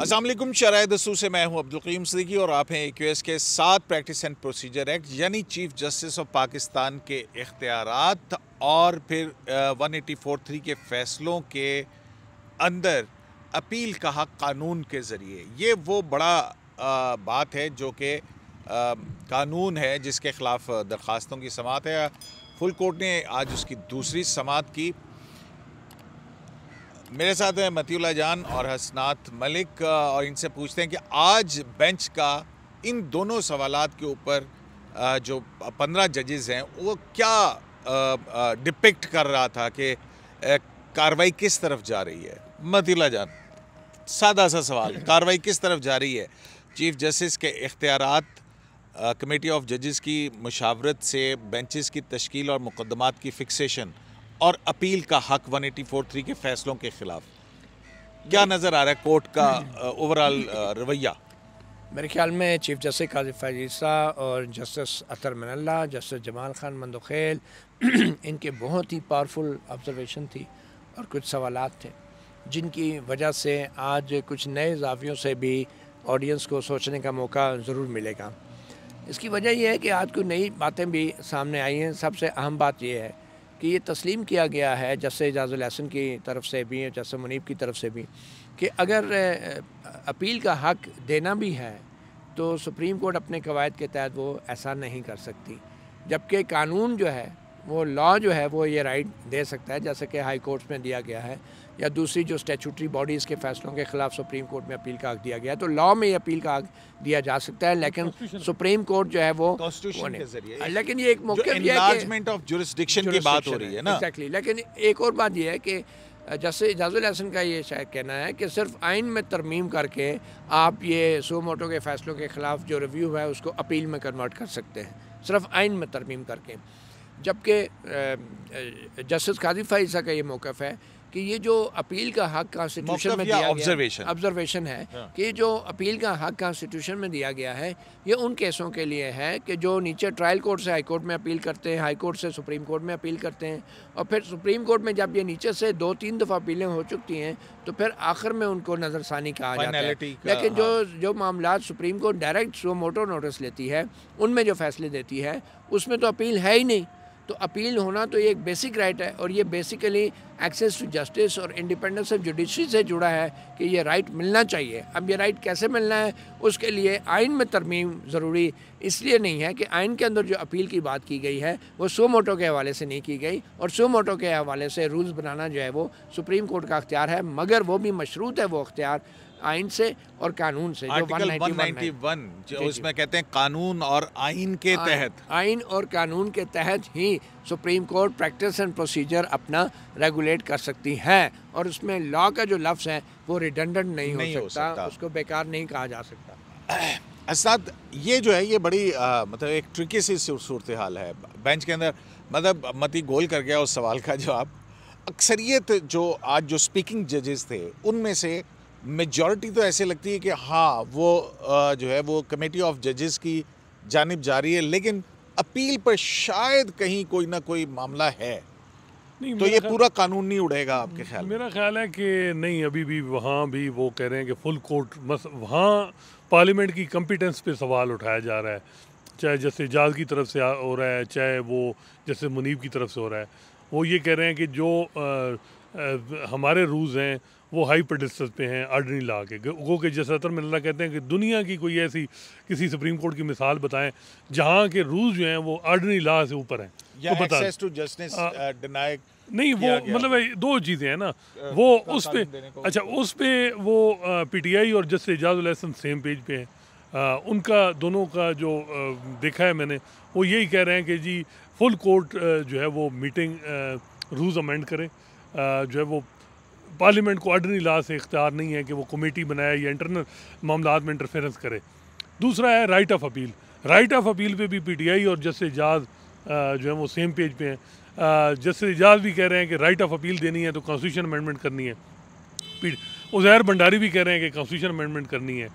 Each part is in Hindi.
असलम शराय दसू से मैं हूं अब्दुल करीम सदीकी और आप हैं ए के साथ प्रैक्टिस एंड प्रोसीजर एक्ट यानी चीफ जस्टिस ऑफ पाकिस्तान के इख्तियार और फिर वन एटी फोर थ्री के फ़ैसलों के अंदर अपील का हक कानून के ज़रिए ये वो बड़ा आ, बात है जो कि कानून है जिसके ख़िलाफ़ दरख्वास्तों की समात है फुल कोर्ट ने आज उसकी दूसरी समात की मेरे साथ हैं मतीउल्ला जान और हसनात मलिक और इनसे पूछते हैं कि आज बेंच का इन दोनों सवाल के ऊपर जो पंद्रह जजेज हैं वो क्या डिपिक्ट कर रहा था कि कार्रवाई किस तरफ जा रही है मतीला जान सादा सा सवाल कार्रवाई किस तरफ जा रही है चीफ जस्टिस के इख्तियार कमेटी ऑफ जजेस की मशावरत से बेंचेस की तश्कील और मुकदमात की फिक्सेशन और अपील का हक 184.3 के फैसलों के खिलाफ क्या नज़र आ रहा है कोर्ट का ओवरऑल रवैया मेरे ख्याल में चीफ जस्टिस काजी फैजीसा और जस्टिस अतर मनल्ला जस्टिस जमाल खान मंदोखेल इनके बहुत ही पावरफुल ऑब्जर्वेशन थी और कुछ सवाल थे जिनकी वजह से आज कुछ नए जावियों से भी ऑडियंस को सोचने का मौका ज़रूर मिलेगा इसकी वजह यह है कि आज कुछ नई बातें भी सामने आई हैं सबसे अहम बात यह है कि ये तस्लीम किया गया है जैसे एजाज़ुलहसन की तरफ से भी जैसे मुनीब की तरफ से भी कि अगर अपील का हक देना भी है तो सुप्रीम कोर्ट अपने कवायद के तहत वो ऐसा नहीं कर सकती जबकि कानून जो है वो लॉ जो है वो ये राइट दे सकता है जैसे कि हाई कोर्ट्स में दिया गया है या दूसरी जो स्टैचूटरी बॉडीज़ के फैसलों के खिलाफ सुप्रीम कोर्ट में अपील का हक दिया गया तो लॉ में अपील का हक दिया जा सकता है लेकिन सुप्रीम कोर्ट जो है वो लेकिन ये एक मौके ऑफ जुरिस्डिक्शन की बात हो रही है ना एक्जैक्टली लेकिन एक और बात यह है कि जैसे इजाजुल हसन का ये शायद कहना है कि सिर्फ आइन में तरमीम करके आप ये सो मोटो के फ़ैसलों के ख़िलाफ़ जो रिव्यू है उसको अपील में कन्वर्ट कर सकते हैं सिर्फ आइन में तरमीम करके जबकि जस्टिस काजी फ़ैज़ा का ये मौक़ है कि ये जो अपील का हक कॉन्स्टिट्यूशन में दिया ऑब्जर्वेशन ऑब्जर्वेशन है हाँ। कि जो अपील का हक कॉन्स्टिट्यूशन में दिया गया है ये उन केसों के लिए है कि जो नीचे ट्रायल कोर्ट से हाई कोर्ट में अपील करते हैं हाई कोर्ट से सुप्रीम कोर्ट में अपील करते हैं और फिर सुप्रीम कोर्ट में जब ये नीचे से दो तीन दफ़ा अपीलें हो चुकी हैं तो फिर आखिर में उनको नज़रसानी कहा जाता है लेकिन जो हाँ। जो मामला supreme court direct suo motu notice लेती है उनमें जो फैसले देती है उसमें तो अपील है ही नहीं तो अपील होना तो ये एक बेसिक राइट है और ये बेसिकली एक्सेस टू जस्टिस और इंडिपेंडेंस ऑफ जुडिशरी से जुड़ा है कि ये राइट मिलना चाहिए अब ये राइट कैसे मिलना है उसके लिए आइन में तरमीम ज़रूरी इसलिए नहीं है कि आइन के अंदर जो अपील की बात की गई है वो सो मोटो के हवाले से नहीं की गई और सो मोटो के हवाले से रूल्स बनाना जो है वो सुप्रीम कोर्ट का अख्तियार है मगर वो भी मशरूत है वो अख्तियार आइन से और कानून से आर्टिकल जो 191 जो उसमें कहते हैं कानून और आइन के आ, तहत आइन और कानून के तहत ही supreme court practice and procedure अपना रेगुलेट कर सकती है और उसमें लॉ का जो लफ्ज़ है वो रिडंडेंट नहीं, नहीं हो, सकता, हो सकता उसको बेकार नहीं कहा जा सकता असाद ये जो है ये बड़ी आ, मतलब एक ट्रिकी सी सूरत हाल है बेंच के अंदर मतलब मती गोल कर गया उस सवाल का जवाब अक्सरियत जो आज जो स्पीकिंग जजेस थे उनमें से मेजॉरिटी तो ऐसे लगती है कि हाँ वो जो है वो कमेटी ऑफ जजेस की जानब जा रही है लेकिन अपील पर शायद कहीं कोई ना कोई मामला है नहीं, तो ये पूरा कानून नहीं उड़ेगा आपके ख्याल मेरा ख्याल है कि नहीं अभी भी वहाँ भी वो कह रहे हैं कि फुल कोर्ट मस वहाँ पार्लियामेंट की कम्पिटेंस पे सवाल उठाया जा रहा है चाहे जैसे जाज की तरफ से हो रहा है चाहे वो जैसे मुनीब की तरफ से हो रहा है वो ये कह रहे हैं कि जो आ, हमारे रूल्स हैं वो हाई पेडिस्टल पे हैं आर्डनी ला के गो के जसतर मिल्ला कहते हैं कि दुनिया की कोई ऐसी किसी सुप्रीम कोर्ट की मिसाल बताएं जहाँ के रूल्स जो हैं वो आर्डनी ला से ऊपर हैं तो बता uh, नहीं वो मतलब दो चीज़ें हैं ना uh, वो उस पर अच्छा उस पर वो पी टी आई और जस एजाज़ सेम पेज पे हैं uh, उनका दोनों का जो देखा है मैंने वो यही कह रहे हैं कि जी फुल कोर्ट जो है वो मीटिंग रूल्स अमेंड करें जो है वो पार्लियामेंट को आर्डनरी ला से इख्तियार नहीं है कि वो कमेटी बनाए या इंटरनल मामला में इंटरफेरेंस करे दूसरा है right of appeal right of appeal पे भी पी टी आई और जस्टिस एजाज जो है वो सेम पेज पे हैं जस्टिस एजाज भी कह रहे हैं कि राइट ऑफ अपील देनी है तो कॉन्स्टिट्यूशन अमेंडमेंट करनी है पी उजैर भंडारी भी कह रहे हैं कि कॉन्स्टिट्यूशन अमेंडमेंट करनी है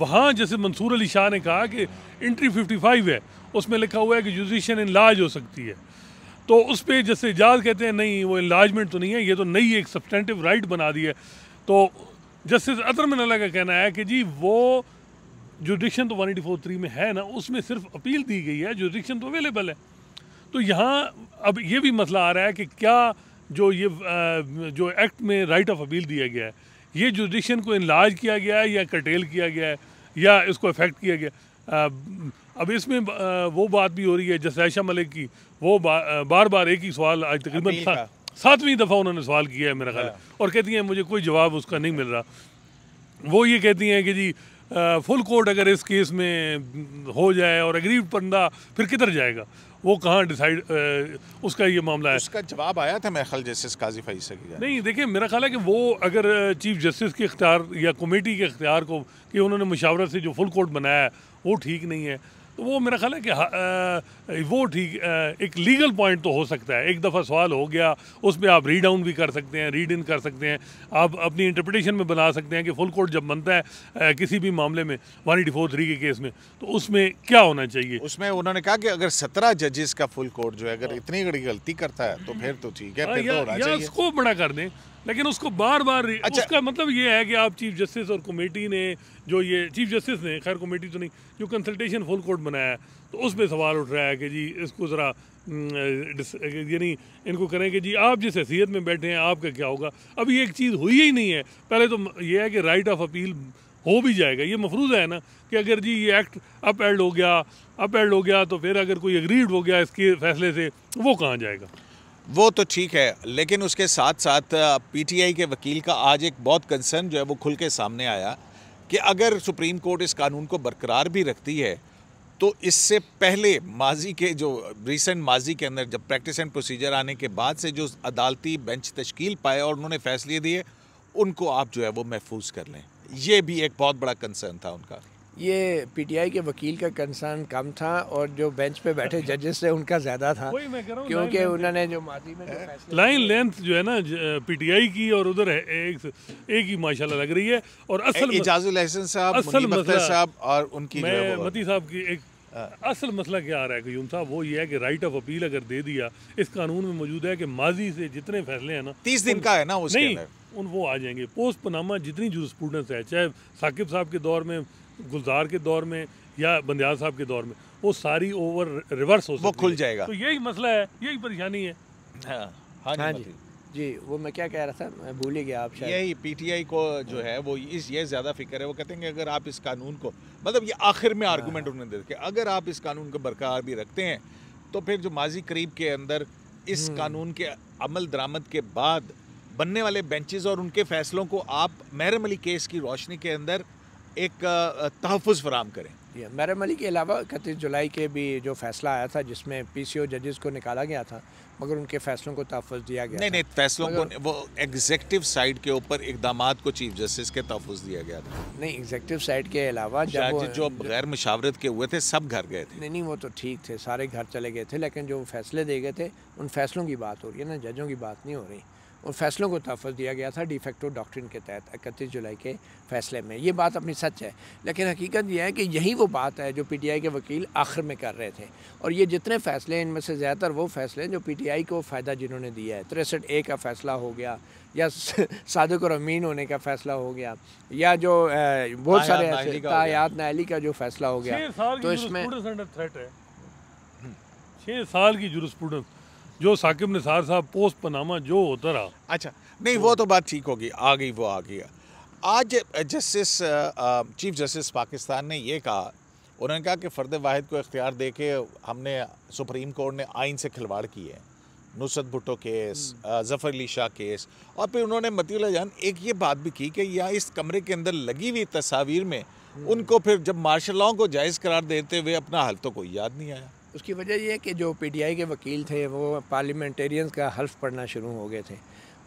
वहाँ जैसे मंसूर अली शाह ने कहा कि इंट्री 55 है उसमें लिखा हुआ है कि जुडिशन इन लाज हो सकती है तो उस पर जैसे इजाज़ कहते हैं नहीं वो इलाजमेंट तो नहीं है ये तो नई एक सब्सटेंटिव राइट बना दी है तो जस्टिस अतर मिनला का कहना है कि जी वो जुडिक्शन तो वन एटी फोर थ्री में है ना उसमें सिर्फ अपील दी गई है जुडिक्शन तो अवेलेबल है तो यहाँ अब ये भी मसला आ रहा है कि क्या जो ये जो एक्ट में राइट ऑफ अपील दिया गया है ये जुडिशन को इलाज किया गया है या कटेल किया गया है या इसको अफेक्ट किया गया अब इसमें वो बात भी हो रही है जैसे मलिक की वो बा, बार बार एक ही सवाल आज तकरीबन सातवीं दफ़ा उन्होंने सवाल किया है मेरा ख्याल हाँ। और कहती हैं मुझे कोई जवाब उसका नहीं मिल रहा वो ये कहती हैं कि जी आ, फुल कोर्ट अगर इस केस में हो जाए और अग्रीव पंदा फिर किधर जाएगा वो कहाँ डिसाइड उसका ये मामला है उसका जवाब आया था मेरे ख्याल जस्टिस काजी फाई से नहीं देखिए मेरा ख्याल है कि वो अगर चीफ जस्टिस के इख्तियार या कमेटी के इख्तियार को कि उन्होंने मुशावरत से जो फुल कोर्ट बनाया है वो ठीक नहीं है तो वो मेरा ख्याल है कि हाँ, वो ठीक एक लीगल पॉइंट तो हो सकता है एक दफ़ा सवाल हो गया उसमें आप रीड आउन भी कर सकते हैं रीड इन कर सकते हैं आप अपनी इंटरप्रटेशन में बना सकते हैं कि फुल कोर्ट जब बनता है आ, किसी भी मामले में वन एटी फोर थ्री के केस में तो उसमें क्या होना चाहिए उसमें उन्होंने कहा कि अगर सत्रह जजेस का फुल कोर्ट जो है अगर हाँ। इतनी बड़ी गलती करता है तो फिर तो ठीक है हाँ, फिर या, तो या, या उसको बड़ा कर दें लेकिन उसको बार बार अच्छा, उसका मतलब ये है कि आप चीफ जस्टिस और कमेटी ने जो ये चीफ जस्टिस ने खैर कमेटी तो नहीं जो कंसल्टेशन फुल कोर्ट बनाया है तो उस पर सवाल उठ रहा है कि जी इसको ज़रा यानी इनको करें कि जी आप जिस हैसियत में बैठे हैं आपका क्या होगा अब ये एक चीज़ हुई ही नहीं है पहले तो ये है कि राइट ऑफ अपील हो भी जाएगा ये मफरूज है ना कि अगर जी ये एक्ट अप हो गया अप हो गया तो फिर अगर कोई एग्रीड हो गया इसके फैसले से वो कहाँ जाएगा वो तो ठीक है लेकिन उसके साथ साथ पीटीआई के वकील का आज एक बहुत कंसर्न जो है वो खुल के सामने आया कि अगर सुप्रीम कोर्ट इस कानून को बरकरार भी रखती है तो इससे पहले माजी के जो रिसेंट माजी के अंदर जब प्रैक्टिस एंड प्रोसीजर आने के बाद से जो अदालती बेंच तश्कील पाए और उन्होंने फैसले दिए उनको आप जो है वो महफूज कर लें ये भी एक बहुत बड़ा कंसर्न था उनका ये पीटीआई के वकील का कंसर्न कम था और जो बेंच पे बैठे जजेस थे उनका ज़्यादा था क्योंकि उन्होंने जो माजी में लाइन लेंथ जो है ना पीटीआई की और उधर है एक एक ही माशाल्लाह लग रही है और असल इजाजुल एहसन साहब असल साहब और उनकी मैं मती साहब की एक हाँ। असल मसला क्या आ रहा है कयूम साहब वो ये है कि राइट ऑफ अपील अगर दे दिया इस कानून में मौजूद है कि माजी से जितने फैसले हैं ना तीस दिन का है ना उसके नहीं उन वो आ जाएंगे पोस्ट पनामा जितनी जूसपूडेंस है चाहे साकिब साहब के दौर में गुलजार के दौर में या बंदयाल साहब के दौर में वो सारी ओवर रिवर्स हो वो खुल जाएगा तो यही मसला है यही परेशानी है हाँ, हाँ, हाँ, हाँ जी जी वो मैं क्या कह रहा था मैं भूल ही गया आप शायद यही पीटीआई को जो है वो इस ये ज़्यादा फिक्र है वो कहते हैं कि अगर आप इस कानून को मतलब ये आखिर में आर्गूमेंट हाँ। उन्होंने दे अगर आप इस कानून को बरकरार भी रखते हैं तो फिर जो माजी करीब के अंदर इस हम्म। कानून के अमल दरामद के बाद बनने वाले बेंचेस और उनके फैसलों को आप महरम अली केस की रोशनी के अंदर एक तहफ़ फराम करें मैरम मलिक के अलावा इकतीस जुलाई के भी जो फैसला आया था जिसमें पी सी ओ जजेस को निकाला गया था मगर उनके फैसलों को तहफ़ दिया गया नहीं नहीं फैसलों को वो एग्जेक्टिव साइड के ऊपर इकदाम को चीफ जस्टिस के तहफ़ दिया गया था नहीं एग्जेक्टिव साइड के अलावा जब जो गैर मुशावरत के हुए थे सब घर गए थे नहीं नहीं वो तो ठीक थे सारे घर चले गए थे लेकिन जो फैसले दे गए थे उन फैसलों की बात हो रही है ना जजों की बात नहीं हो रही उन फैसलों को तहफ़ दिया गया था डिफेक्टो डॉक्ट्रिन के तहत इकतीस जुलाई के फैसले में ये बात अपनी सच है लेकिन हकीकत यह है कि यही वो बात है जो पी टी आई के वकील आखिर में कर रहे थे और ये जितने फ़ैसले इनमें से ज़्यादातर वो फ़ैसले हैं जो पी टी आई को फ़ायदा जिन्होंने दिया है तिरसठ ए का फ़ैसला हो गया या सादक और अमीन होने का फ़ैसला हो गया या जो बहुत सारे तायात नायली का जो फ़ैसला हो गया तो इसमें छः साल की जुरस्पूडेंस जो साकिब निसार साहब पोस्ट पनामा जो होता रहा अच्छा नहीं वो तो बात ठीक होगी आ गई वो आ गया आज जस्टिस चीफ जस्टिस पाकिस्तान ने ये कहा उन्होंने कहा कि फ़र्द वाहिद को इख्तियार दे के हमने सुप्रीम कोर्ट ने आइन से खिलवाड़ किए नुसरत भुट्टो केस हम्म। जफ़र अली शाह केस और फिर उन्होंने मतीला जान एक ये बात भी की कि यहाँ इस कमरे के अंदर लगी हुई तस्वीर में हम्म। उनको फिर जब मार्शल लॉ को जायज़ करार देते हुए अपना हल तो कोई याद नहीं आया उसकी वजह यह है कि जो पीटीआई के वकील थे वो पार्लियामेंटेरियंस का हल्फ पढ़ना शुरू हो गए थे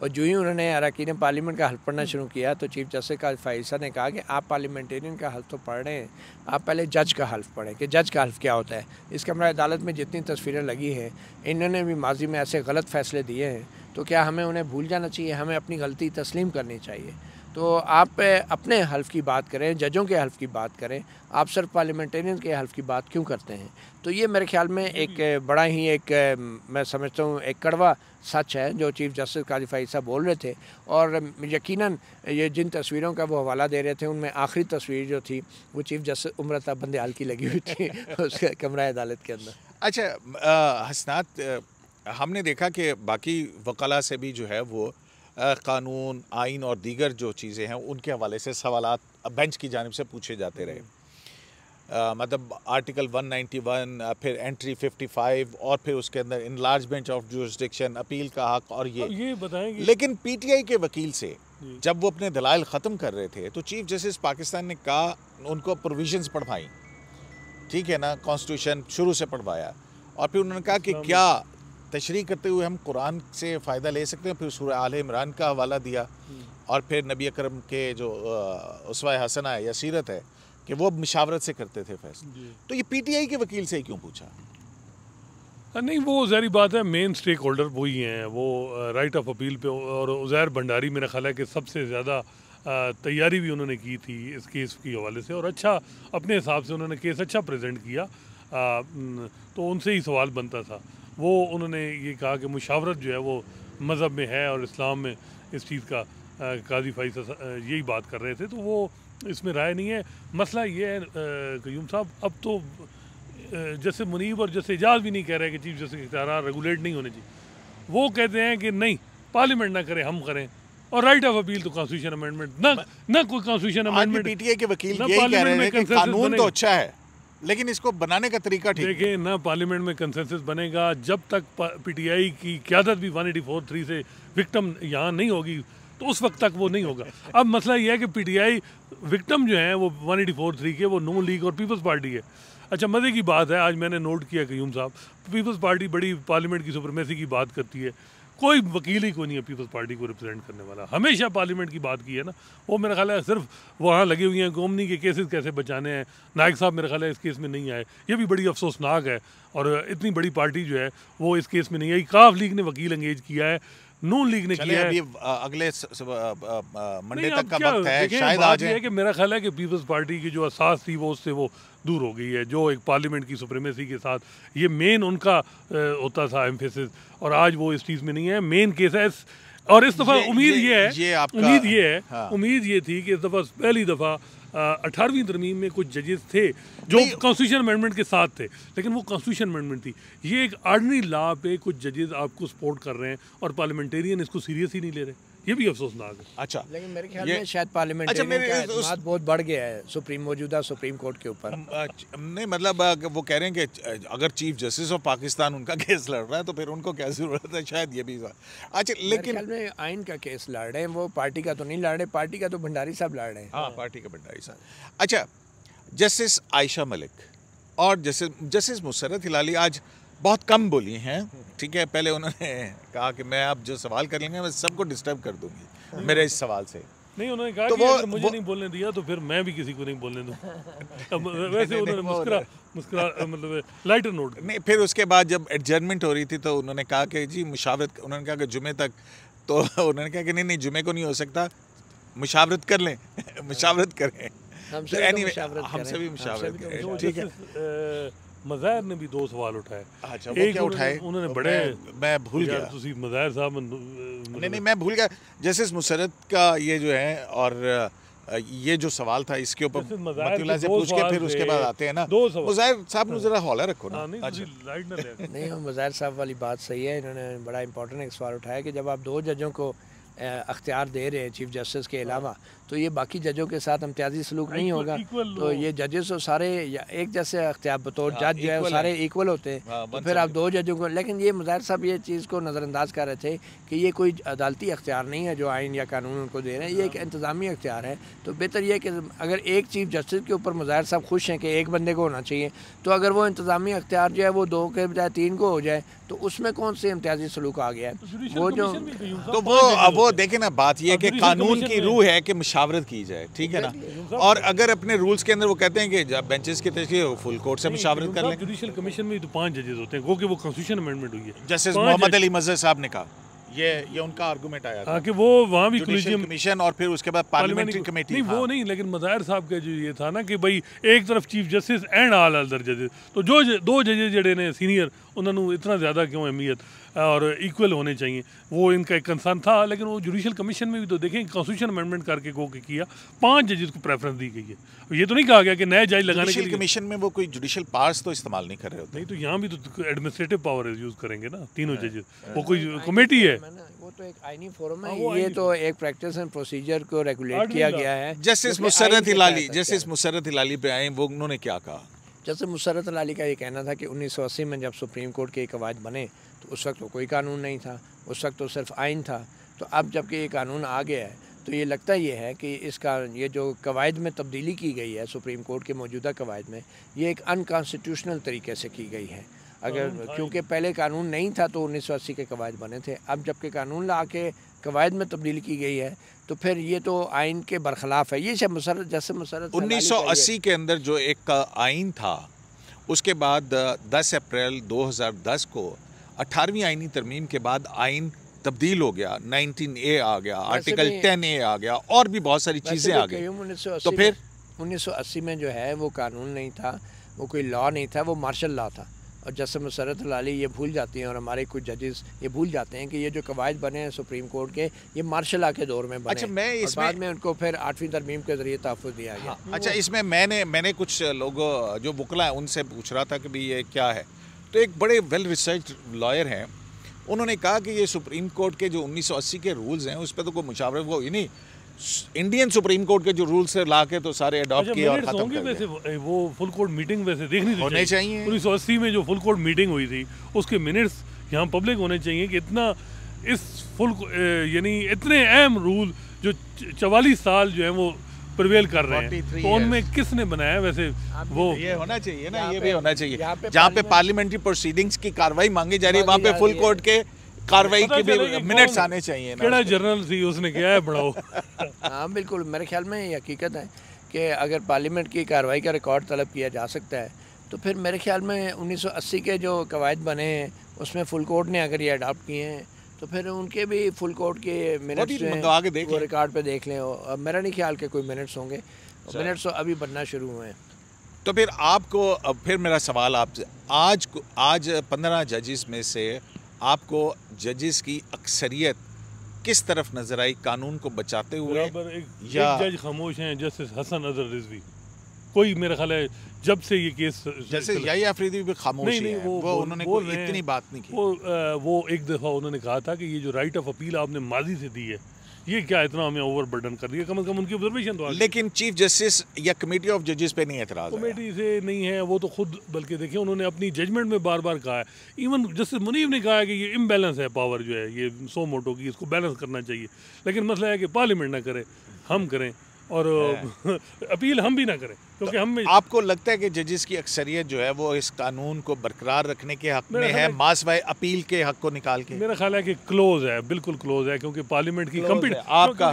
और जो ही उन्होंने अरकान पार्लियामेंट का हल्फ पढ़ना शुरू किया तो चीफ जस्टिस का फाइसा ने कहा कि आप पार्लियामेंटेरियन का हल्फ तो पढ़ रहे हैं आप पहले जज का हल्फ पढ़ें कि जज का हल्फ क्या होता है इस हमारे अदालत में जितनी तस्वीरें लगी हैं इन्होंने भी माजी में ऐसे गलत फैसले दिए हैं तो क्या हमें उन्हें भूल जाना चाहिए हमें अपनी गलती तस्लीम करनी चाहिए तो आप अपने हल्फ की बात करें जजों के हल्फ की बात करें आप सिर्फ पार्लियामेंटेरियन के हल्फ की बात क्यों करते हैं तो ये मेरे ख्याल में एक बड़ा ही एक मैं समझता हूँ एक कड़वा सच है जो चीफ जस्टिस कालीफाई साहब बोल रहे थे और यकीनन ये जिन तस्वीरों का वो हवाला दे रहे थे उनमें आखिरी तस्वीर जो थी वो चीफ जस्टिस उम्रता बंदयाल की लगी हुई थी उसके कमरा अदालत के अंदर अच्छा हसनात हमने देखा कि बाकी वकला से भी जो है वो कानून आइन और दीगर जो चीज़ें हैं उनके हवाले से सवाल बेंच की जानब से पूछे जाते रहे मतलब आर्टिकल 191 फिर एंट्री 55 और फिर उसके अंदर इन बेंच ऑफ जुरिस्डिक्शन अपील का हक और ये ये बताएंगे लेकिन पीटीआई के वकील से जब वो अपने दलाइल ख़त्म कर रहे थे तो चीफ जस्टिस पाकिस्तान ने कहा उनको प्रोविजंस पढ़वाई ठीक है ना कॉन्स्टिट्यूशन शुरू से पढ़वाया और फिर उन्होंने कहा कि क्या तशरी करते हुए हम कुरान से फ़ायदा ले सकते हैं फिर सूर आल इमरान का हवाला दिया हम्म। और फिर नबी अकरम के जो उसवा हसना है या सीरत है कि वो मशावरत से करते थे फैसले तो ये पीटीआई के वकील से ही क्यों पूछा नहीं वो जहरी बात है मेन स्टेक होल्डर वही हैं वो राइट ऑफ अपील पे और उज़ैर भंडारी मेरा ख्याल है कि सबसे ज़्यादा तैयारी भी उन्होंने की थी इस केस के हवाले से और अच्छा अपने हिसाब से उन्होंने केस अच्छा प्रजेंट किया आ, तो उनसे ही सवाल बनता था वो उन्होंने ये कहा कि मुशावरत जो है वो मज़हब में है और इस्लाम में इस चीज़ का काजी फाइस यही बात कर रहे थे तो वो इसमें राय नहीं है मसला ये है कयूम साहब अब तो जैसे मुनीब और जैसे एजाज भी नहीं कह रहे कि चीफ जस्टिस इख्तार रेगुलेट नहीं होने चाहिए वो कहते हैं कि नहीं पार्लियामेंट ना करें हम करें और राइट ऑफ अपील तो कॉन्स्टिट्यूशन अमेंडमेंट ना ना कोई कॉन्स्टिट्यूशन अमेंडमेंट पीटीए के वकील यही कह रहे हैं कि कानून तो अच्छा है लेकिन इसको बनाने का तरीका ठीक देखिए ना पार्लियामेंट में कंसेंसस बनेगा जब तक पीटीआई की क्यादत भी 1843 से विक्टम यहाँ नहीं होगी तो उस वक्त तक वो नहीं होगा अब मसला यह है कि पीटीआई विक्टम जो है वो 1843 के वो नो लीग और पीपल्स पार्टी है अच्छा मज़े की बात है आज मैंने नोट किया कयूम साहब पीपल्स पार्टी बड़ी पार्लियामेंट की सुप्रमेसी की बात करती है कोई वकील ही कोई नहीं है पीपल्स पार्टी को रिप्रेजेंट करने वाला हमेशा पार्लियामेंट की बात की है ना वो मेरा ख्याल है सिर्फ वहाँ लगी हुई हैं गोमनी के केसेस कैसे बचाने हैं नायक साहब मेरा ख्याल है इस केस में नहीं आए ये भी बड़ी अफसोसनाक है और इतनी बड़ी पार्टी जो है वो इस केस में नहीं आई काफ लीग ने वकील एंगेज किया है नून लीग ने किया अभी अगले मंडे तक का वक्त है शायद आज है कि मेरा ख्याल है कि पीपल्स पार्टी की जो असास थी वो उससे वो दूर हो गई है जो एक पार्लियामेंट की सुप्रीमेसी के साथ ये मेन उनका होता था एम्फेसिस और आज वो इस चीज़ में नहीं है मेन केस है और इस दफ़ा उम्मीद ये है उम्मीद ये है उम्मीद ये थी कि इस दफ़ा पहली दफ़ा अठारहवीं तरमीम में कुछ जजेस थे जो कॉन्स्टिट्यूशन अमेंडमेंट के साथ थे लेकिन वो कॉन्स्टिट्यूशन अमेंडमेंट थी ये एक आर्डनरी लॉ पे कुछ जजेस आपको सपोर्ट कर रहे हैं और पार्लियामेंटेरियन इसको सीरियस ही नहीं ले रहे ये भी अफसोसनाक है अच्छा लेकिन मेरे ख्याल में शायद पार्लियामेंट अच्छा मेरे उस... बहुत बढ़ गया है सुप्रीम मौजूदा सुप्रीम कोर्ट के ऊपर अच्छा, नहीं मतलब वो कह रहे हैं कि अगर चीफ जस्टिस ऑफ पाकिस्तान उनका केस लड़ रहा है तो फिर उनको क्या ज़रूरत है शायद ये भी अच्छा लेकिन आइन का केस लड़ रहे हैं वो पार्टी का तो नहीं लड़ रहे पार्टी का तो भंडारी साहब लड़ रहे हैं हाँ पार्टी का भंडारी साहब अच्छा जस्टिस आयशा मलिक और जस्टिस जस्टिस मुसरत हिलाली आज बहुत कम बोली हैं ठीक है पहले उन्होंने कहा कि मैं आप जो सवाल कर लेंगे मैं सबको डिस्टर्ब कर दूंगी मेरे इस सवाल से नहीं उन्होंने कहा तो कि वो, अगर मुझे वो, नहीं बोलने दिया तो फिर मैं भी किसी को नहीं बोलने दूँ वैसे उन्होंने मुस्कुरा मुस्कुरा मतलब लाइटर नोट नहीं फिर उसके बाद जब एडजर्नमेंट हो रही थी तो उन्होंने कहा कि जी मुशावरत उन्होंने कहा कि जुमे तक तो उन्होंने कहा कि नहीं नहीं जुमे को नहीं हो सकता मुशावरत कर लें मुशावरत करें हमसे भी मुशावरत करें ठीक है ਮਜ਼ਾਹਿਰ ने भी दो सवाल उठाए ਅੱਛਾ अच्छा, ਉਹ क्या उठाए उन्होंने बड़े मैं भूल गया ਤੁਸੀਂ साहब नहीं नहीं मतलब- मैं भूल गया जस्टिस मुसरत का ये जो है और ये जो सवाल था इसके ऊपर से पूछ के फिर उसके बाद आते हैं ना मुजाहिर साहब ने जरा हौला रखो ना हाँ, नहीं अच्छा। मुजाहिर साहब वाली बात सही है इन्होंने बड़ा इंपॉर्टेंट एक सवाल उठाया कि जब आप दो जजों को अख्तियार दे रहे हैं चीफ जस्टिस के अलावा तो ये बाकी जजों के साथ इम्तियाजी सलूक नहीं होगा तो ये जजेस और तो सारे एक जैसे अख्तियार बतौर हाँ, जज जो है वो सारे इक्वल होते हैं हाँ, तो फिर आप दो जजों को लेकिन ये मुजाहिर साहब ये चीज़ को नज़रअंदाज कर रहे थे कि ये कोई अदालती अख्तियार नहीं है जो आइन या कानून उनको दे रहे हैं ये एक हाँ। इंतज़ामी अख्तियार है तो बेहतर यह कि अगर एक चीफ जस्टिस के ऊपर मुजाहिर साहब खुश हैं कि एक बंदे को होना चाहिए तो अगर वो इंतज़ामी अख्तियार जो है वो दो के बजाय तीन को हो जाए तो उसमें कौन से इम्तियाजी सलूक आ गया है तो वो जो तो, तो वो अब वो देखे ना बात ये हाँ, कि कानून की रूह है कि मशावरत की जाए ठीक है ना और अगर अपने रूल्स के अंदर वो कहते हैं कि जब बेंचेस की तशरी फुल कोर्ट से मशावरत कर लें जुडिशल कमीशन में तो पांच जजेस होते हैं वो कि वो कॉन्स्टिट्यूशन अमेंडमेंट हुई है जस्टिस मोहम्मद अली मजहर साहब ने कहा ये ये उनका आर्गुमेंट आया था हाँ, कि वो वहाँ भी कमीशन और फिर उसके बाद पार्लियामेंट्री कमेटी नहीं हाँ। वो नहीं लेकिन मजाहिर साहब का जो ये था ना कि भाई एक तरफ chief justice and all other जजेस तो जो ज, दो जजेस जड़े ने सीनियर उन्होंने इतना ज़्यादा क्यों अहमियत और इक्वल होने चाहिए वो इनका एक कंसर्न था लेकिन वो जुडिशल कमीशन में भी तो देखें कॉन्स्टिट्यूशन अमेंडमेंट करके को किया पांच जजेस को प्रेफरेंस दी गई है ये तो नहीं कहा गया कि नए जज लगाने के लिए कमीशन में वो कोई जुडिशल पावर्स तो इस्तेमाल नहीं कर रहे होते नहीं तो यहाँ भी तो एडमिनिस्ट्रेटिव पावर यूज करेंगे ना तीनों जजेस हाँ। हाँ। वो कोई कमेटी है तो एक आईनी फोरम है हाँ, ये तो एक प्रैक्टिस एंड प्रोसीजर को रेगुलेट किया गया है जस्टिस मुसरत हिलाली जस्टिस मुसरत हिलाली पे आए वो उन्होंने क्या कहा जैसे मुसरत लाली का ये कहना था कि 1980 में जब सुप्रीम कोर्ट के एक कवायद बने तो उस वक्त तो कोई कानून नहीं था उस वक्त तो सिर्फ आइन था तो अब जबकि ये कानून आ गया है तो ये लगता ये है कि इसका ये जो कवायद में तब्दीली की गई है सुप्रीम कोर्ट के मौजूदा कवायद में ये एक अनकॉन्स्टिट्यूशनल तरीके से की गई है अगर हाँ, हाँ। क्योंकि पहले कानून नहीं था तो 1980 के कवायद बने थे अब जबकि कानून ला के कवायद में तब्दील की गई है तो फिर ये तो आइन के बरखिलाफ है ये से मुसरत जैसे मुसरत उन्नीस सौ अस्सी के अंदर जो एक आइन था उसके बाद दस अप्रैल दो हजार दस को अठारहवीं आइनी तरमीम के बाद आइन तब्दील हो गया नाइनटीन ए आ गया आर्टिकल टेन ए आ गया और भी बहुत सारी चीज़ें आ गई उन्नीस सौ तो फिर उन्नीस सौ अस्सी में जो है वो कानून नहीं था वो कोई लॉ नहीं था वो मार्शल लॉ था और जसम सरत लाली ये भूल जाती हैं और हमारे कुछ जजेस ये भूल जाते हैं कि ये जो कवायद बने हैं सुप्रीम कोर्ट के ये मार्शल के दौर में बने अच्छा मैं इस बाद में उनको फिर आठवीं तरमीम के जरिए तहफ़ दिया गया हाँ, अच्छा इसमें मैंने मैंने कुछ लोग जो बुकला है उनसे पूछ रहा था कि भाई ये क्या है तो एक बड़े वेल रिसर्च लॉयर हैं उन्होंने कहा कि ये सुप्रीम कोर्ट के जो उन्नीस के रूल्स हैं उस पर तो कोई मुशावरे वो ही नहीं इंडियन सुप्रीम कोर्ट के जो रूल्स है ला के तो सारे अडॉप्ट अच्छा, किए और खत्म कर वैसे वो फुल कोर्ट मीटिंग वैसे देखनी थी तो होने चाहिए उन्नीस सौ अस्सी में जो फुल कोर्ट मीटिंग हुई थी उसके मिनट्स यहाँ पब्लिक होने चाहिए कि इतना इस फुल यानी इतने अहम रूल जो चवालीस साल जो है वो प्रिवेल कर रहे हैं तो उनमें किसने बनाया वैसे वो ये होना चाहिए ना ये भी होना चाहिए जहाँ पे पार्लियामेंट्री प्रोसीडिंग्स की कार्रवाई मांगी जा रही है वहाँ पे फुल कोर्ट के कार्रवाई के भी मिनट्स आने चाहिए ना जर्नल थी उसने क्या है बढ़ाओ हाँ बिल्कुल मेरे ख्याल में ये हकीकत है कि अगर पार्लियामेंट की कार्रवाई का रिकॉर्ड तलब किया जा सकता है तो फिर मेरे ख्याल में 1980 के जो कवायद बने हैं उसमें फुल कोर्ट ने अगर ये अडाप्ट किए हैं तो फिर उनके भी फुल कोर्ट के मिनट्स वो रिकॉर्ड पे देख लें अब मेरा नहीं ख्याल के कोई मिनट्स होंगे मिनट्स तो अभी बनना शुरू हुए हैं तो फिर आपको फिर मेरा सवाल आपसे आज आज पंद्रह जजेस में से आपको जजेस की अक्सरियत किस तरफ नजर आई कानून को बचाते हुए एक, या एक जज खामोश हैं जस्टिस हसन अजहर रिजवी कोई मेरा ख्याल है जब से ये केस जैसे याई आफरीदी भी खामोश नहीं, नहीं, वो, वो उन्होंने वो कोई इतनी बात नहीं की वो आ, वो एक दफ़ा उन्होंने कहा था कि ये जो राइट ऑफ अपील आपने माजी से दी है ये क्या इतना हमें ओवर बर्डन कर दिया कम अज कम उनकी ऑब्जर्वेशन तो लेकिन चीफ जस्टिस या कमेटी ऑफ जजेस पे नहीं एतराज कमेटी से नहीं है वो तो खुद बल्कि देखिए उन्होंने अपनी जजमेंट में बार बार कहा है इवन जस्टिस मुनीब ने कहा है कि ये इम्बेलेंस है पावर जो है ये सो मोटो की इसको बैलेंस करना चाहिए लेकिन मसला है कि पार्लियामेंट ना करे हम करें और अपील हम भी ना करें क्योंकि तो हम आपको लगता है कि जजेस की अक्सरियत जो है वो इस कानून को बरकरार रखने के हक में है मास वाय अपील के हक को निकाल के मेरा ख्याल है कि क्लोज है बिल्कुल क्लोज है क्योंकि पार्लियामेंट की कम्पीट आपका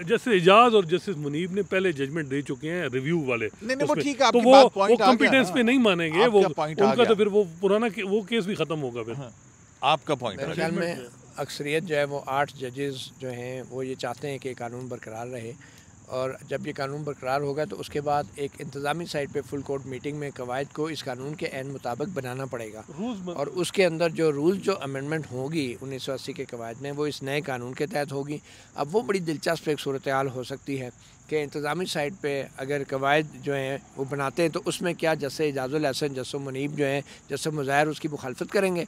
जस्टिस एजाज और जस्टिस मुनीब ने पहले जजमेंट दे चुके हैं रिव्यू वाले नहीं वो ठीक है तो वो वो कॉम्पिटेंस पे नहीं मानेंगे वो उनका तो फिर वो पुराना वो केस भी खत्म होगा फिर हाँ, आपका पॉइंट में अक्सरियत जो है वो आठ जजेस जो हैं वो ये चाहते हैं कि कानून बरकरार रहे और जब ये कानून बरकरार होगा तो उसके बाद एक इंतज़ामी साइड पे फुल कोर्ट मीटिंग में कवायद को इस कानून के एन मुताबिक बनाना पड़ेगा और उसके अंदर जो रूल जो अमेंडमेंट होगी उन्नीस सौ अस्सी के कवायद में वो इस नए कानून के तहत होगी अब वो बड़ी दिलचस्प एक सूरत हाल हो सकती है कि इंतज़ामी साइड पे अगर कवायद जो हैं वो बनाते हैं तो उसमें क्या जैसे अहसन जसो मुनीब जो हैं जसो मुज़ाहिर उसकी मुखालफत करेंगे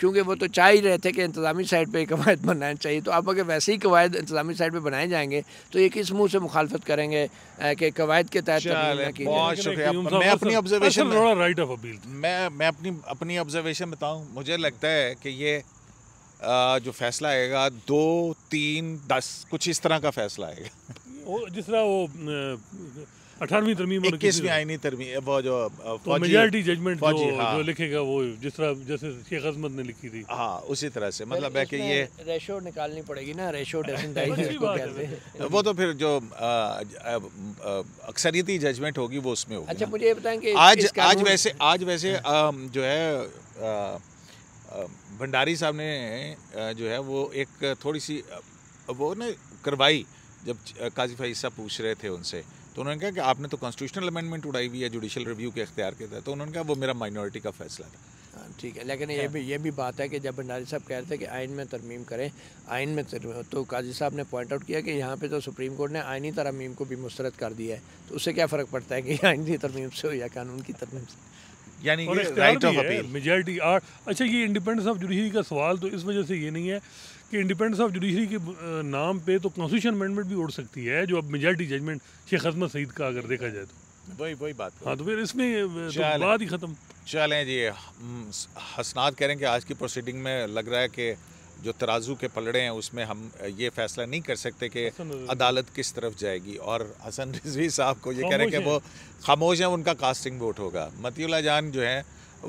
क्योंकि वो तो चाह ही रहे थे कि इंतज़ामी साइड पर कवायद बनाना चाहिए तो आप अगर वैसे ही कवायद इंतज़ामी साइड पर बनाए जाएंगे तो ये किस मुँह से मुखालफत करेंगे कि कवायद के तहत अपनी मैं अपनी अपनी ऑब्जर्वेशन बताऊँ मुझे लगता है कि ये जो फैसला आएगा दो तीन दस कुछ इस तरह का फैसला आएगा जिस तरह वो अठारहवीं तरमीम इक्कीसवीं आईनी वो जो तो मेजॉरिटी जजमेंट जो, हाँ। जो लिखेगा वो जिस तरह जैसे शेख अजमत ने लिखी थी हाँ उसी तरह से मतलब है कि ये रेशो निकालनी पड़ेगी ना रेशो वो तो फिर जो अक्सरियती जजमेंट होगी वो उसमें होगी अच्छा मुझे बताएं कि आज आज वैसे आज वैसे जो है भंडारी साहब ने जो है वो एक थोड़ी सी वो ना करवाई जब काजी फाइज साहब पूछ रहे थे उनसे तो उन्होंने कहा कि आपने तो कॉन्स्टिट्यूशनल अमेंडमेंट उड़ाई हुई है जुडिशल रिव्यू के अख्तियार के तहत तो उन्होंने कहा वो मेरा माइनॉरिटी का फैसला था हाँ, ठीक है लेकिन ये हाँ। भी ये भी बात है कि जब भंडारी साहब कह रहे थे कि आइन में तरमीम करें आइन में तरमीम तो काजी साहब ने पॉइंट आउट किया कि यहाँ पे तो सुप्रीम कोर्ट ने आइनी तरमीम को भी मुस्रद कर दिया है तो उससे क्या फ़र्क पड़ता है कि आइनी तरमीम से हो या कानून की तरमीम से यानी राइट ऑफ मेजॉरिटी अच्छा ये इंडिपेंडेंस ऑफ जुडिशरी का सवाल तो इस वजह से ये नहीं है कि इंडिपेंडेंस ऑफ जुडिशरी के नाम पे तो कॉन्स्टिट्यूशन अमेंडमेंट भी उड़ सकती है जो अब मेजॉरिटी जजमेंट शेख अजमत सईद का अगर देखा जाए तो वही वही बात हाँ तो फिर इसमें तो बात ही ख़त्म चलें जी हसनात कह रहे हैं कि आज की प्रोसीडिंग में लग रहा है कि जो तराजू के पलड़े हैं उसमें हम ये फैसला नहीं कर सकते कि अदालत किस तरफ जाएगी और हसन रिजवी साहब को ये कह रहे हैं कि वो खामोश हैं उनका कास्टिंग वोट होगा मतियला जान जो है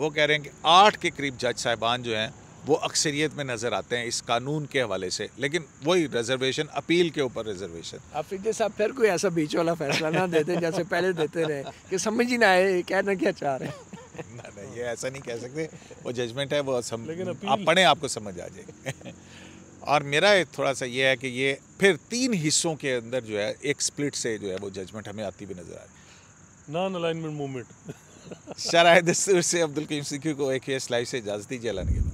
वो कह रहे हैं कि आठ के करीब जज साहिबान जो हैं वो अक्सरियत में नज़र आते हैं इस कानून के हवाले से लेकिन वही रिजर्वेशन अपील के ऊपर रिजर्वेशन आप फिर साहब फिर कोई ऐसा बीच वाला फैसला ना देते जैसे पहले देते रहे कि समझ ही ना आए कहना क्या चाह रहे हैं ना ना ये ऐसा नहीं कह सकते वो जजमेंट है वो सम... लेकिन आप पढ़ें आपको समझ आ जाएगी और मेरा थोड़ा सा ये है कि ये फिर तीन हिस्सों के अंदर जो है एक स्प्लिट से जो है वो जजमेंट हमें आती भी नजर आ रही नॉन अलाइनमेंट मूवमेंट शराय दस्तूर से अब्दुल कीम सिखी को एक लाइव से इजाज़त दीजिए अल्लाह के बाद